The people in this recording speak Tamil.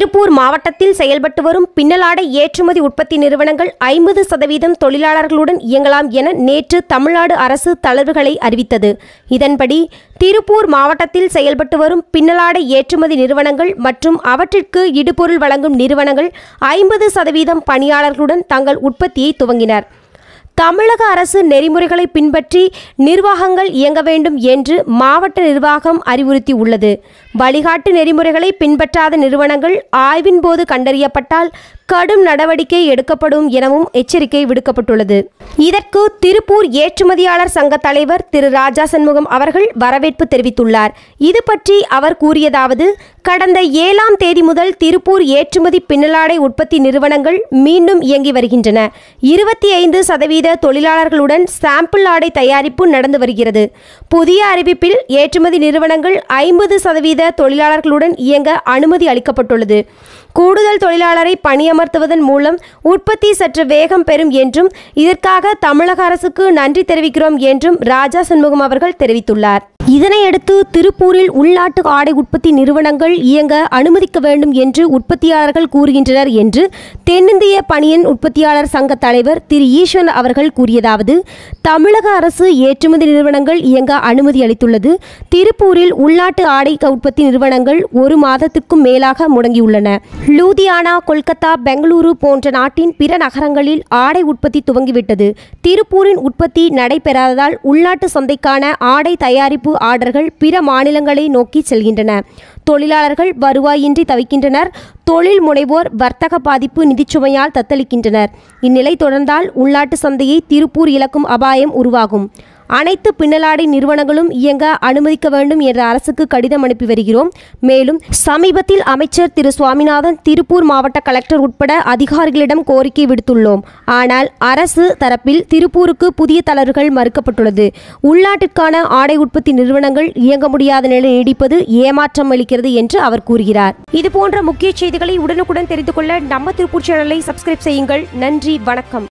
திருப்பூர் மாவட்டத்தில் செயல்பட்டு வரும் பின்னலாடை ஏற்றுமதி உற்பத்தி நிறுவனங்கள் ஐம்பது சதவீதம் தொழிலாளர்களுடன் இயங்கலாம் என நேற்று தமிழ்நாடு அரசு தளர்வுகளை அறிவித்தது இதன்படி திருப்பூர் மாவட்டத்தில் செயல்பட்டு வரும் பின்னலாடை ஏற்றுமதி நிறுவனங்கள் மற்றும் அவற்றிற்கு இடுபொருள் வழங்கும் நிறுவனங்கள் ஐம்பது சதவீதம் பணியாளர்களுடன் தங்கள் உற்பத்தியை துவங்கினர் தமிழக அரசு நெறிமுறைகளை பின்பற்றி நிர்வாகங்கள் இயங்க வேண்டும் என்று மாவட்ட நிர்வாகம் அறிவுறுத்தியுள்ளது வழிகாட்டு நெறிமுறைகளை பின்பற்றாத நிறுவனங்கள் ஆய்வின் போது கண்டறியப்பட்டால் கடும் நடவடிக்கை எடுக்கப்படும் எனவும் எச்சரிக்கை விடுக்கப்பட்டுள்ளது இதற்கு திருப்பூர் ஏற்றுமதியாளர் சங்க தலைவர் திரு ராஜா சண்முகம் அவர்கள் வரவேற்பு தெரிவித்துள்ளார் இது பற்றி அவர் கூறியதாவது கடந்த ஏழாம் தேதி முதல் திருப்பூர் ஏற்றுமதி பின்னலாடை உற்பத்தி நிறுவனங்கள் மீண்டும் இயங்கி வருகின்றன இருபத்தி ஐந்து சதவீத தொழிலாளர்களுடன் சாம்பிள் ஆடை தயாரிப்பு நடந்து வருகிறது புதிய அறிவிப்பில் ஏற்றுமதி நிறுவனங்கள் ஐம்பது சதவீத வீத தொழிலாளர்களுடன் இயங்க அனுமதி அளிக்கப்பட்டுள்ளது கூடுதல் தொழிலாளரை பணியமர்த்துவதன் மூலம் உற்பத்தி சற்று வேகம் பெறும் என்றும் இதற்காக தமிழக அரசுக்கு நன்றி தெரிவிக்கிறோம் என்றும் ராஜா சண்முகம் அவர்கள் தெரிவித்துள்ளார் இதனையடுத்து திருப்பூரில் உள்நாட்டு ஆடை உற்பத்தி நிறுவனங்கள் இயங்க அனுமதிக்க வேண்டும் என்று உற்பத்தியாளர்கள் கூறுகின்றனர் என்று தென்னிந்திய பணியின் உற்பத்தியாளர் சங்க தலைவர் திரு ஈஸ்வன் அவர்கள் கூறியதாவது தமிழக அரசு ஏற்றுமதி நிறுவனங்கள் இயங்க அனுமதி அளித்துள்ளது திருப்பூரில் உள்நாட்டு ஆடை உற்பத்தி நிறுவனங்கள் ஒரு மாதத்திற்கும் மேலாக முடங்கியுள்ளன லூதியானா கொல்கத்தா பெங்களூரு போன்ற நாட்டின் பிற நகரங்களில் ஆடை உற்பத்தி துவங்கிவிட்டது திருப்பூரின் உற்பத்தி நடைபெறாததால் உள்நாட்டு சந்தைக்கான ஆடை தயாரிப்பு இருப்பு ஆர்டர்கள் பிற மாநிலங்களை நோக்கி செல்கின்றன தொழிலாளர்கள் வருவாயின்றி தவிக்கின்றனர் தொழில் முனைவோர் வர்த்தக பாதிப்பு நிதிச்சுமையால் தத்தளிக்கின்றனர் இந்நிலை தொடர்ந்தால் உள்நாட்டு சந்தையை திருப்பூர் இழக்கும் அபாயம் உருவாகும் அனைத்து பின்னலாடை நிறுவனங்களும் இயங்க அனுமதிக்க வேண்டும் என்ற அரசுக்கு கடிதம் அனுப்பி வருகிறோம் மேலும் சமீபத்தில் அமைச்சர் திரு சுவாமிநாதன் திருப்பூர் மாவட்ட கலெக்டர் உட்பட அதிகாரிகளிடம் கோரிக்கை விடுத்துள்ளோம் ஆனால் அரசு தரப்பில் திருப்பூருக்கு புதிய தளர்வுகள் மறுக்கப்பட்டுள்ளது உள்நாட்டிற்கான ஆடை உற்பத்தி நிறுவனங்கள் இயங்க முடியாத நிலை நீடிப்பது ஏமாற்றம் அளிக்கிறது என்று அவர் கூறுகிறார் இதுபோன்ற முக்கிய செய்திகளை உடனுக்குடன் தெரிந்து கொள்ள நம்ம திருப்பூர் சேனலை சப்ஸ்கிரைப் செய்யுங்கள் நன்றி வணக்கம்